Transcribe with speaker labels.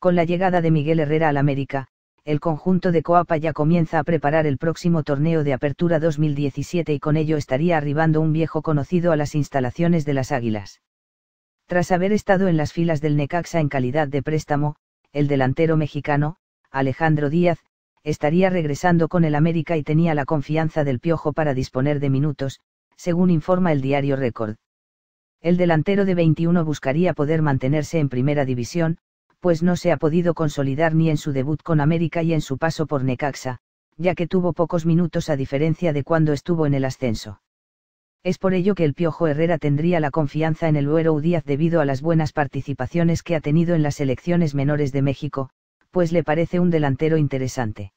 Speaker 1: Con la llegada de Miguel Herrera al América, el conjunto de Coapa ya comienza a preparar el próximo torneo de Apertura 2017 y con ello estaría arribando un viejo conocido a las instalaciones de las Águilas. Tras haber estado en las filas del Necaxa en calidad de préstamo, el delantero mexicano, Alejandro Díaz, estaría regresando con el América y tenía la confianza del Piojo para disponer de minutos, según informa el diario Record. El delantero de 21 buscaría poder mantenerse en primera división, pues no se ha podido consolidar ni en su debut con América y en su paso por Necaxa, ya que tuvo pocos minutos a diferencia de cuando estuvo en el ascenso. Es por ello que el Piojo Herrera tendría la confianza en el Huero Díaz debido a las buenas participaciones que ha tenido en las elecciones menores de México, pues le parece un delantero interesante.